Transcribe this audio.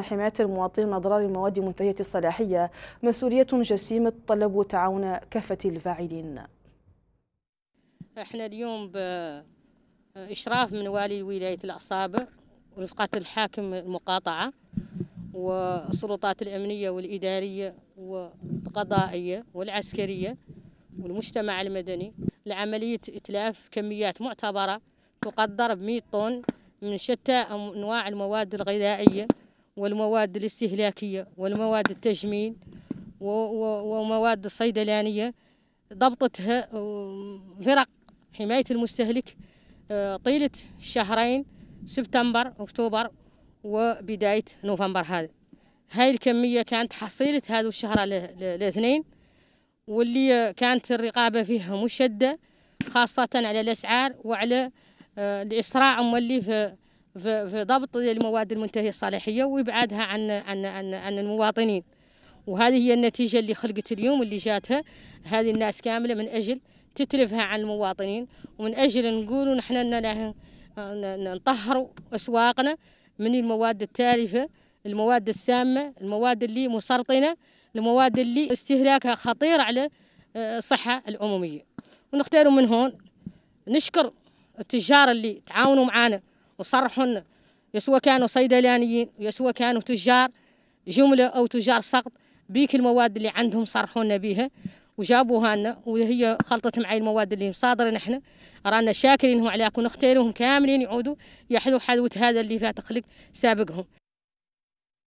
حماية المواطنين من أضرار المواد منتهية الصلاحية مسؤولية جسيمة تطلب تعاون كافة الفاعلين احنا اليوم بإشراف من والي ولاية الأعصاب ورفقة الحاكم المقاطعة والسلطات الأمنية والإدارية والقضائية والعسكرية والمجتمع المدني لعملية إتلاف كميات معتبرة تقدر ب 100 طن من شتى أنواع المواد الغذائية والمواد الاستهلاكية والمواد التجميل ومواد الصيدلانية ضبطتها آه، فرق حماية المستهلك آه، طيلة شهرين سبتمبر أكتوبر وبداية نوفمبر هذا هاي الكمية كانت حصيلة هذا الشهر الاثنين واللي كانت الرقابة فيها مشدة خاصة على الأسعار وعلى آه، الإسراع أما اللي في في ضبط المواد المنتهية الصالحية وإبعادها عن عن عن, عن المواطنين وهذه هي النتيجة اللي خلقت اليوم اللي جاتها هذه الناس كاملة من أجل تتلفها عن المواطنين ومن أجل نقول نحن نطهر أسواقنا من المواد التالفة المواد السامة المواد اللي مسرطنة المواد اللي استهلاكها خطير على آه، الصحة العمومية ونختاروا من هون نشكر التجار اللي تعاونوا معنا وصرح يسوى كانوا صيدلانيين ويسوى كانوا تجار جملة أو تجار سقط بيك المواد اللي عندهم صرحونا بيها وجابوها لنا وهي خلطت معي المواد اللي صادرة نحن رانا شاكرينهم عليك ونختارهم كاملين يعودوا يحذوا حذوة هذا اللي فيها تخلق سابقهم